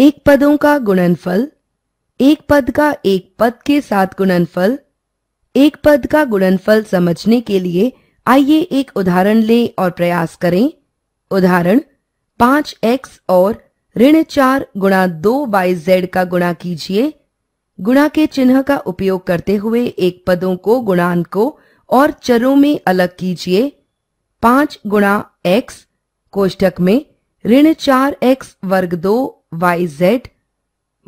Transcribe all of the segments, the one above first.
एक पदों का गुणनफल एक पद का एक पद के साथ गुणनफल एक पद का गुणनफल समझने के लिए आइए एक उदाहरण लें और प्रयास करें उदाहरण पांच एक्स और ऋण चार गुणा दो बाई जेड का गुणा कीजिए गुणा के चिन्ह का उपयोग करते हुए एक पदों को को और चरों में अलग कीजिए पांच गुणा एक्स कोष्टक में ऋण चार एक्स वर्ग दो वाई जेड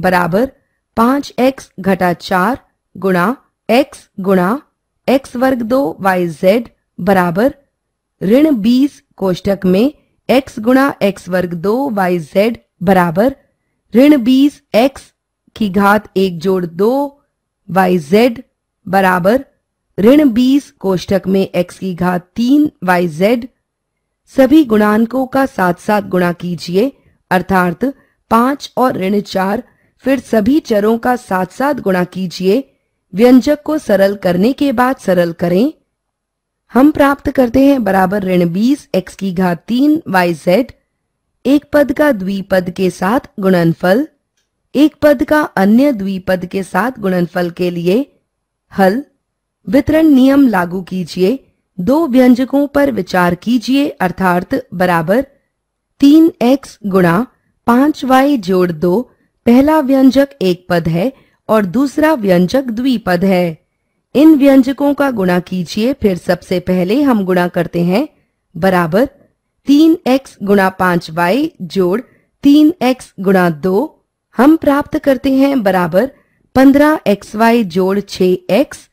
बराबर पांच एक्स घटा चार गुणा एक्स गुणा एक्स वर्ग दो वाई जेड बराबर ऋण बीस कोष्टक में एक्स गुणा एक्स वर्ग दो वाई जेड बराबर ऋण बीस एक्स की घात एक जोड़ दो वाई जेड बराबर ऋण बीस कोष्टक में एक्स की घात तीन वाई जेड सभी गुणांकों का साथ साथ गुणा कीजिए अर्थात पांच और ऋण चार फिर सभी चरों का साथ साथ गुणा कीजिए व्यंजक को सरल करने के बाद सरल करें हम प्राप्त करते हैं बराबर ऋण बीस एक्स की घात तीन वाई जेड एक पद का द्विपद के साथ गुणनफल एक पद का अन्य द्विपद के साथ गुणनफल के लिए हल वितरण नियम लागू कीजिए दो व्यंजकों पर विचार कीजिए अर्थात बराबर तीन एक्स गुणा पांच वाई जोड़ दो पहला व्यंजक एक पद है और दूसरा व्यंजक द्विपद है इन व्यंजकों का गुणा कीजिए फिर सबसे पहले हम गुणा करते हैं बराबर तीन एक्स गुणा पांच वाई जोड़ तीन एक्स गुणा दो हम प्राप्त करते हैं बराबर पंद्रह एक्स वाई जोड़ छ एक्स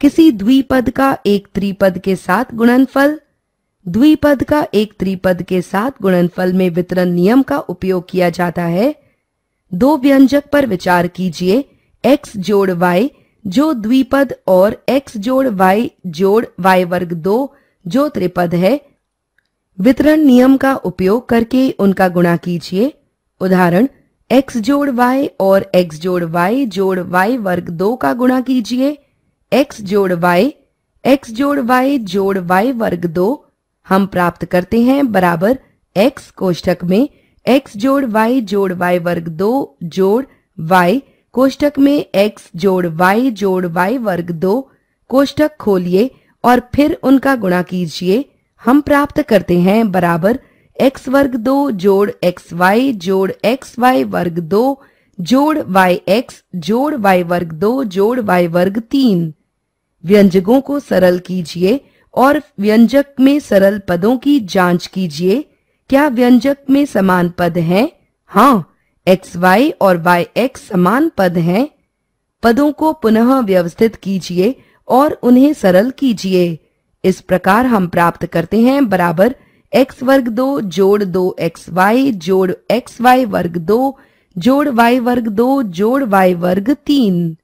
किसी द्विपद का एक त्रिपद के साथ गुणनफल द्विपद का एक त्रिपद के साथ गुणनफल में वितरण नियम का उपयोग किया जाता है दो व्यंजक पर विचार कीजिए x जोड़ y जो द्विपद और x जोड़ y जोड़ y वर्ग दो जो त्रिपद है वितरण नियम का उपयोग करके उनका गुणा कीजिए उदाहरण x जोड़ y और x जोड़ y जोड़ y वर्ग दो का गुणा कीजिए x जोड़ y x जोड़ y जोड़ y वर्ग दो हम प्राप्त करते हैं बराबर x कोष्ठक में x जोड़ y जोड़ y वर्ग दो जोड़ y कोष्टक में x जोड़ y जोड़ y वर्ग दो कोष्टक खोलिए और फिर उनका गुणा कीजिए हम प्राप्त करते हैं बराबर x वर्ग दो जोड़ एक्स वाई जोड़ एक्स वाई वर्ग दो जोड़ वाई एक्स जोड़ वाई वर्ग दो जोड़ वाई वर्ग तीन व्यंजकों को सरल कीजिए और व्यंजक में सरल पदों की जांच कीजिए क्या व्यंजक में समान पद हैं? हाँ एक्स वाई और वाई एक्स समान पद हैं। पदों को पुनः व्यवस्थित कीजिए और उन्हें सरल कीजिए इस प्रकार हम प्राप्त करते हैं बराबर एक्स वर्ग दो जोड़ दो एक्स वाई जोड़ एक्स वाई वर्ग दो जोड़ वाई वर्ग दो जोड़ वाई वर्ग तीन